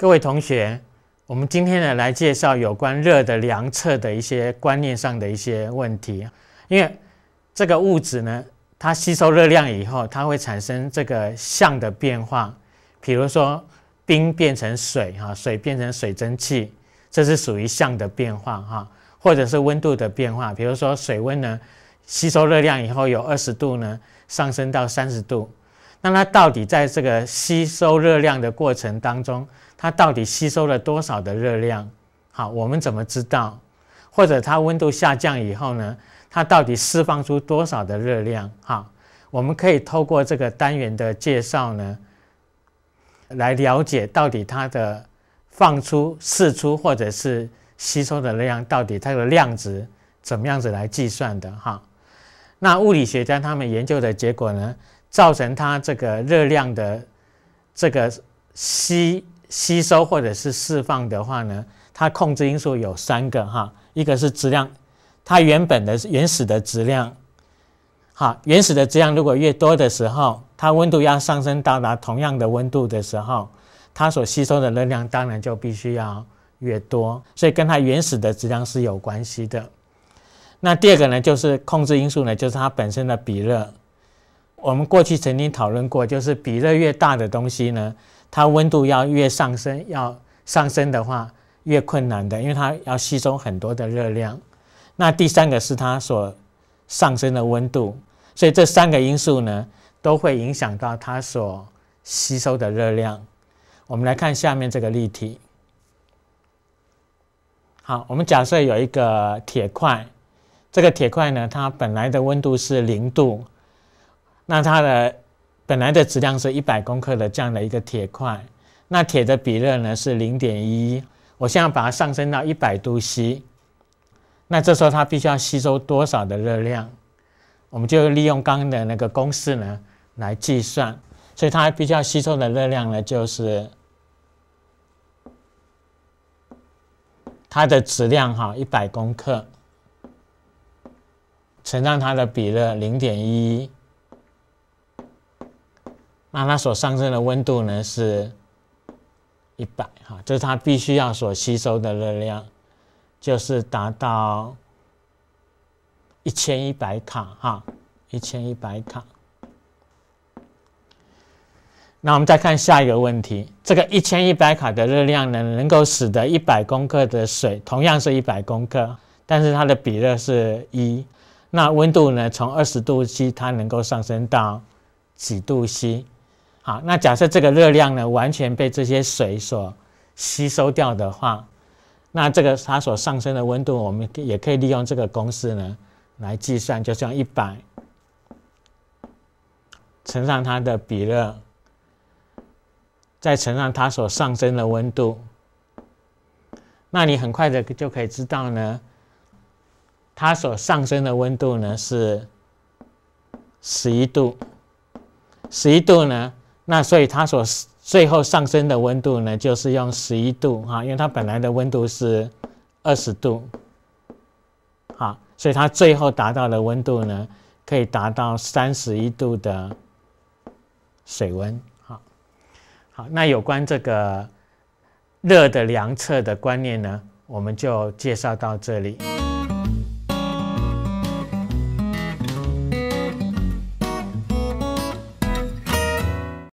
各位同学，我们今天呢来介绍有关热的量测的一些观念上的一些问题。因为这个物质呢，它吸收热量以后，它会产生这个相的变化，比如说冰变成水，哈，水变成水蒸气，这是属于相的变化，哈，或者是温度的变化，比如说水温呢，吸收热量以后有二十度呢，上升到三十度。那它到底在这个吸收热量的过程当中，它到底吸收了多少的热量？好，我们怎么知道？或者它温度下降以后呢？它到底释放出多少的热量？哈，我们可以透过这个单元的介绍呢，来了解到底它的放出、释出或者是吸收的热量，到底它的量值怎么样子来计算的？哈，那物理学家他们研究的结果呢？造成它这个热量的这个吸吸收或者是释放的话呢，它控制因素有三个哈，一个是质量，它原本的原始的质量，哈，原始的质量如果越多的时候，它温度要上升到达同样的温度的时候，它所吸收的热量当然就必须要越多，所以跟它原始的质量是有关系的。那第二个呢，就是控制因素呢，就是它本身的比热。我们过去曾经讨论过，就是比热越大的东西呢，它温度要越上升，要上升的话越困难的，因为它要吸收很多的热量。那第三个是它所上升的温度，所以这三个因素呢都会影响到它所吸收的热量。我们来看下面这个例题。好，我们假设有一个铁块，这个铁块呢，它本来的温度是零度。那它的本来的质量是一百克的这样的一个铁块，那铁的比热呢是零点一，我现在把它上升到一百度 C，那这时候它必须要吸收多少的热量？我们就利用刚刚的那个公式呢来计算，所以它必须要吸收的热量呢就是它的质量哈一百克乘上它的比热零点一。那它所上升的温度呢是一百哈，就是它必须要所吸收的热量就是达到一千一百卡哈，一千一百卡。那我们再看下一个问题，这个一千一百卡的热量呢，能够使得一百克的水，同样是一百克，但是它的比热是一，那温度呢从二十度 C 它能够上升到几度 C？好，那假设这个热量呢，完全被这些水所吸收掉的话，那这个它所上升的温度，我们也可以利用这个公式呢来计算，就像一百乘上它的比热，再乘上它所上升的温度，那你很快的就可以知道呢，它所上升的温度呢是十一度，十一度呢？那所以它所最后上升的温度呢，就是用十一度哈，因为它本来的温度是二十度，好，所以它最后达到的温度呢，可以达到三十一度的水温。好，好，那有关这个热的量测的观念呢，我们就介绍到这里。